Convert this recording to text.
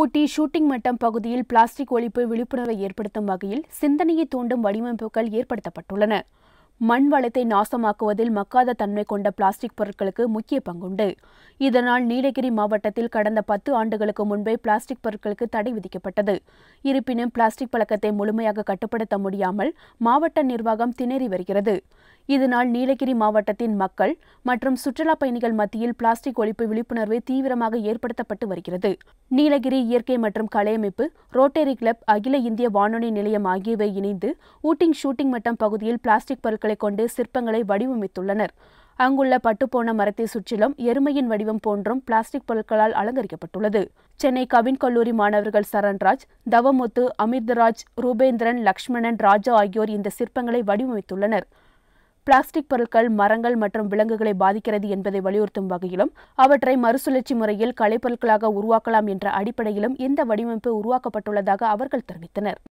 ஊட்டி shooting மட்டம் பகுதியில் plastic ஒழிப்பு விழிப்புணர்வை ஏற்படுத்தும் வகையில் சிந்தனையை தூண்டும் வடிவமைப்புகள் ஏற்படுத்தப்பட்டுள்ளன மண் வளத்தை நாசமாக்குவதில் மக்காத தன்மை கொண்ட பிளாஸ்டிக் பொருட்களுக்கு முக்கிய பங்குண்டு இதனால் நீலகிரி மாவட்டத்தில் கடந்த பத்து ஆண்டுகளுக்கு முன்பே பிளாஸ்டிக் பொருட்களுக்கு தடை விதிக்கப்பட்டது இருப்பினும் பிளாஸ்டிக் பழக்கத்தை முழுமையாக கட்டுப்படுத்த முடியாமல் மாவட்ட நிர்வாகம் திணறி வருகிறது இதனால் நீலகிரி மாவட்டத்தின் மக்கள் மற்றும் சுற்றுலா பயணிகள் மத்தியில் பிளாஸ்டிக் ஒழிப்பு விழிப்புணர்வு தீவிரமாக ஏற்படுத்தப்பட்டு வருகிறது நீலகிரி இயற்கை மற்றும் கலையமைப்பு ரோட்டரி கிளப் அகில இந்திய வானொலி நிலையம் ஆகியவை இணைந்து ஊட்டிங் ஷூட்டிங் மட்டம் பகுதியில் பிளாஸ்டிக் பொருட்களை கொண்டு சிற்பங்களை வடிவமைத்துள்ளனர் அங்குள்ள பட்டுப்போன மரத்தை சுற்றிலும் எருமையின் வடிவம் போன்றும் பிளாஸ்டிக் பொருட்களால் அலங்கரிக்கப்பட்டுள்ளது சென்னை கவின் கல்லூரி மாணவர்கள் சரண்ராஜ் தவமுத்து அமிர்தராஜ் ரூபேந்திரன் லக்ஷ்மணன் ராஜா ஆகியோர் இந்த சிற்பங்களை வடிவமைத்துள்ளனர் பிளாஸ்டிக் பொருட்கள் மரங்கள் மற்றும் விலங்குகளை பாதிக்கிறது என்பதை வலியுறுத்தும் வகையிலும் அவற்றை மறுசுழற்சி முறையில் கலைப்பொருட்களாக உருவாக்கலாம் என்ற அடிப்படையிலும் இந்த வடிவமைப்பு உருவாக்கப்பட்டுள்ளதாக அவர்கள் தெரிவித்தனர்